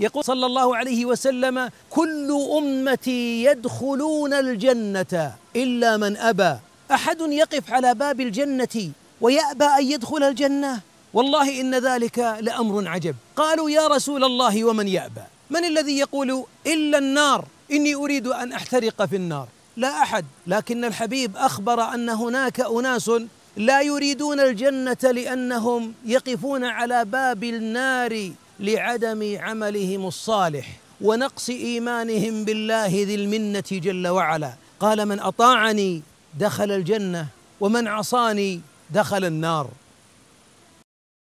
يقول صلى الله عليه وسلم كل أمتي يدخلون الجنة إلا من أبى أحد يقف على باب الجنة ويأبى أن يدخل الجنة والله إن ذلك لأمر عجب قالوا يا رسول الله ومن يأبى من الذي يقول إلا النار إني أريد أن أحترق في النار لا أحد لكن الحبيب أخبر أن هناك أناس لا يريدون الجنة لأنهم يقفون على باب النار لعدم عملهم الصالح ونقص ايمانهم بالله ذي المنه جل وعلا قال من اطاعني دخل الجنه ومن عصاني دخل النار